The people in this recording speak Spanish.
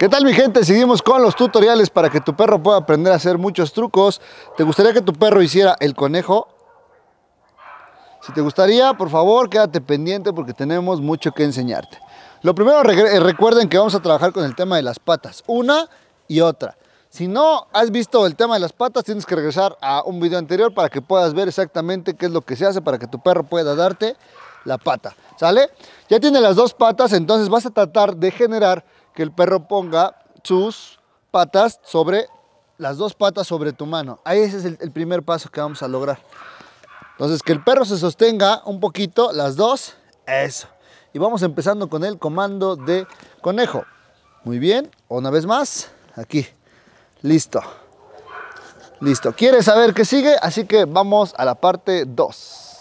¿Qué tal mi gente? Seguimos con los tutoriales para que tu perro pueda aprender a hacer muchos trucos. ¿Te gustaría que tu perro hiciera el conejo? Si te gustaría, por favor, quédate pendiente porque tenemos mucho que enseñarte. Lo primero, eh, recuerden que vamos a trabajar con el tema de las patas, una y otra. Si no has visto el tema de las patas, tienes que regresar a un video anterior para que puedas ver exactamente qué es lo que se hace para que tu perro pueda darte la pata, ¿sale? Ya tiene las dos patas, entonces vas a tratar de generar que el perro ponga sus patas sobre, las dos patas sobre tu mano. Ahí ese es el, primer paso que vamos a lograr. Entonces, que el perro se sostenga un poquito, las dos, eso. Y vamos empezando con el comando de conejo. Muy bien, una vez más, aquí, listo. Listo, ¿quieres saber qué sigue? Así que vamos a la parte 2.